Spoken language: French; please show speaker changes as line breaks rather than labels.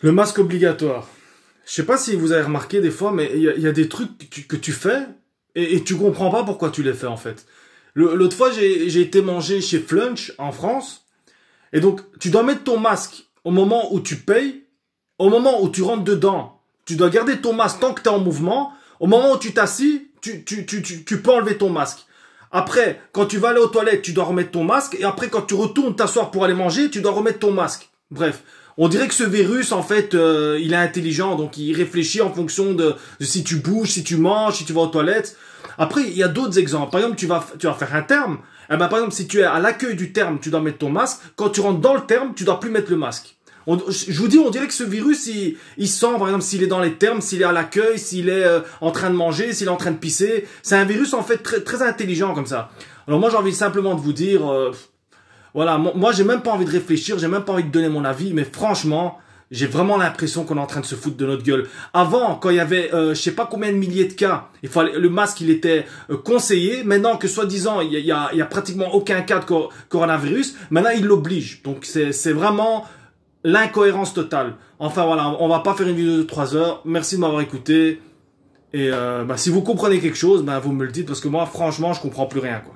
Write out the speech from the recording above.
Le masque obligatoire. Je sais pas si vous avez remarqué des fois, mais il y, a des trucs que tu, fais et, tu comprends pas pourquoi tu les fais en fait. L'autre fois, j'ai été manger chez Flunch en France. Et donc, tu dois mettre ton masque au moment où tu payes, au moment où tu rentres dedans. Tu dois garder ton masque tant que tu es en mouvement. Au moment où tu t'assis, tu, tu, tu, peux enlever ton masque. Après, quand tu vas aller aux toilettes, tu dois remettre ton masque. Et après, quand tu retournes t'asseoir pour aller manger, tu dois remettre ton masque. Bref, on dirait que ce virus, en fait, euh, il est intelligent, donc il réfléchit en fonction de, si tu bouges, si tu manges, si tu vas aux toilettes. Après, il y a d'autres exemples. Par exemple, tu vas, tu vas faire un terme. Eh ben, par exemple, si tu es à l'accueil du terme, tu dois mettre ton masque. Quand tu rentres dans le terme, tu dois plus mettre le masque. je vous dis, on dirait que ce virus, il, sent, par exemple, s'il est dans les termes, s'il est à l'accueil, s'il est euh, en train de manger, s'il est en train de pisser. C'est un virus, en fait, très, intelligent comme ça. Alors moi, j'ai envie simplement de vous dire... Euh, voilà, moi j'ai même pas envie de réfléchir, j'ai même pas envie de donner mon avis, mais franchement, j'ai vraiment l'impression qu'on est en train de se foutre de notre gueule. Avant, quand il y avait euh, je sais pas combien de milliers de cas, il fallait, le masque il était euh, conseillé. Maintenant que soi-disant il y a, pratiquement aucun cas de coronavirus, maintenant il l'oblige. Donc c'est vraiment l'incohérence totale. Enfin voilà, on va pas faire une vidéo de 3 heures. Merci de m'avoir écouté. Et euh, bah, si vous comprenez quelque chose, bah, vous me le dites parce que moi franchement je comprends plus rien quoi.